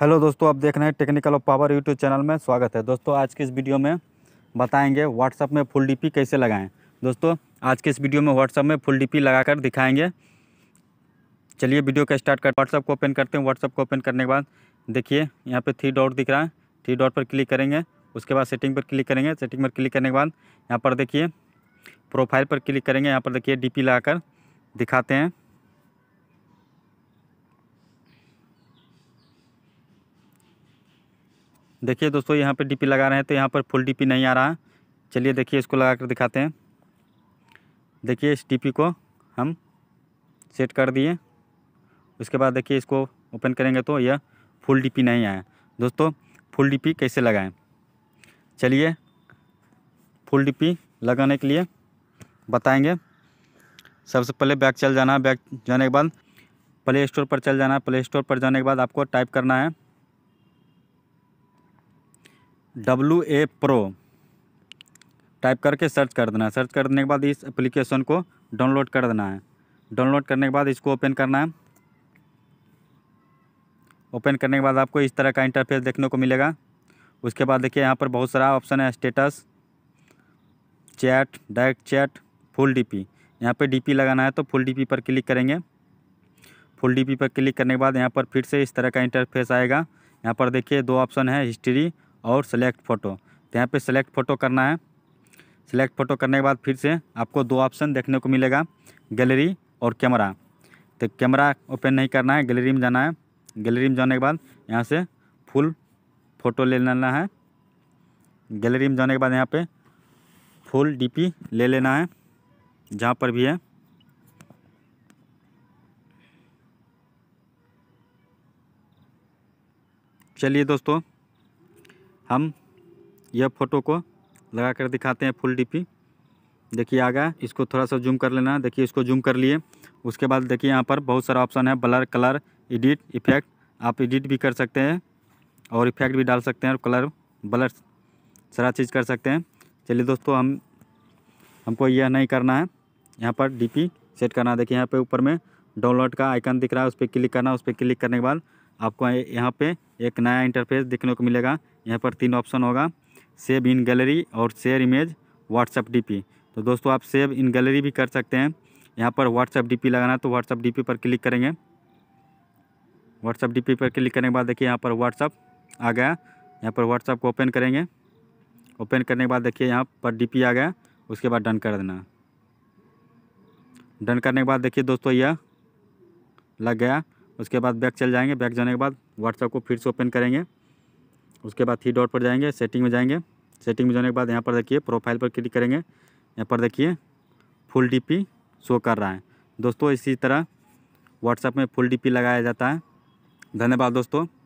hello दोस्तों आप देख रहे हैं technical of power YouTube channel में स्वागत है दोस्तों आज के इस वीडियो में बताएंगे व्हाट्सअप में फुल डीपी कैसे लगाएं दोस्तों आज के इस वीडियो में व्हाट्सअप में फुल डीपी लगाकर दिखाएंगे चलिए वीडियो का स्टार्ट कर व्हाट्सअप को ओपन करते हैं व्हाट्सअप को ओपन करने के बाद देखिए यहाँ पर थ्री डॉट दिख रहा है थ्री डॉट पर क्लिक करेंगे उसके बाद सेटिंग पर क्लिक करेंगे सेटिंग पर क्लिक करने के बाद यहाँ पर देखिए प्रोफाइल पर क्लिक करेंगे यहाँ पर देखिए डी कर दिखाते हैं देखिए दोस्तों यहाँ पे डीपी लगा रहे हैं तो यहाँ पर फुल डीपी नहीं आ रहा चलिए देखिए इसको लगा कर दिखाते हैं देखिए इस डीपी को हम सेट कर दिए उसके बाद देखिए इसको ओपन करेंगे तो यह फुल डी नहीं आया दोस्तों फुल डी कैसे लगाएं चलिए फुल डी लगाने के लिए बताएंगे सबसे पहले बैग चल जाना है बैग जाने के बाद प्ले स्टोर पर चल जाना है प्ले स्टोर पर जाने के बाद आपको टाइप करना है डब्लू ए प्रो टाइप करके सर्च कर देना है सर्च कर देने के बाद इस एप्लीकेशन को डाउनलोड कर देना है डाउनलोड करने के बाद इसको ओपन करना है ओपन करने के बाद आपको इस तरह का इंटरफेस देखने को मिलेगा उसके बाद देखिए यहाँ पर बहुत सारा ऑप्शन है status chat direct chat full DP यहाँ डी डीपी लगाना है तो फुल डीपी पर क्लिक करेंगे फुल डीपी पर क्लिक करने के बाद यहाँ पर फिर से इस तरह का इंटरफेस आएगा यहाँ पर देखिए दो ऑप्शन है हिस्ट्री और सेलेक्ट फ़ोटो तो यहाँ पर सेलेक्ट फ़ोटो करना है सेलेक्ट फ़ोटो करने के बाद फिर से आपको दो ऑप्शन देखने को मिलेगा गैलरी और कैमरा तो कैमरा ओपन नहीं करना है गैलरी में जाना है गैलरी में जाने के बाद यहाँ से फुल फ़ोटो ले लेना है गैलरी में जाने के बाद यहाँ पे फुल डीपी ले लेना है जहाँ पर भी है चलिए दोस्तों हम यह फ़ोटो को लगा कर दिखाते हैं फुल डीपी देखिए आ गया इसको थोड़ा सा जूम कर लेना देखिए इसको जूम कर लिए उसके बाद देखिए यहाँ पर बहुत सारा ऑप्शन है ब्लर कलर एडिट इफेक्ट आप एडिट भी कर सकते हैं और इफेक्ट भी डाल सकते हैं और कलर ब्लर सारा चीज़ कर सकते हैं चलिए दोस्तों हम हमको यह नहीं करना है यहाँ पर डी सेट करना है देखिए यहाँ पर ऊपर में डाउनलोड का आइकन दिख रहा है उस पर क्लिक करना उस पर क्लिक करने के बाद आपको यहाँ पे एक नया इंटरफेस देखने को मिलेगा यहाँ पर तीन ऑप्शन होगा सेव इन गैलरी और शेयर इमेज व्हाट्सअप डीपी तो दोस्तों आप सेव इन गैलरी भी कर सकते हैं यहाँ पर व्हाट्सअप डीपी लगाना तो व्हाट्सअप डीपी पर क्लिक करेंगे व्हाट्सअप डीपी पर क्लिक करने के बाद देखिए यहाँ पर व्हाट्सअप आ गया यहाँ पर व्हाट्सअप को ओपन करेंगे ओपन करने के बाद देखिए यहाँ पर डी आ गया उसके बाद डन कर देना डन करने के बाद देखिए दोस्तों यह लग गया उसके बाद बैक चल जाएंगे बैक जाने के बाद व्हाट्सएप को फिर से ओपन करेंगे उसके बाद थ्री डॉट पर जाएंगे सेटिंग में जाएंगे सेटिंग में जाने के बाद यहाँ पर देखिए प्रोफाइल पर क्लिक करेंगे यहाँ पर देखिए फुल डीपी शो कर रहा है दोस्तों इसी तरह व्हाट्सएप में फुल डीपी लगाया जाता है धन्यवाद दोस्तों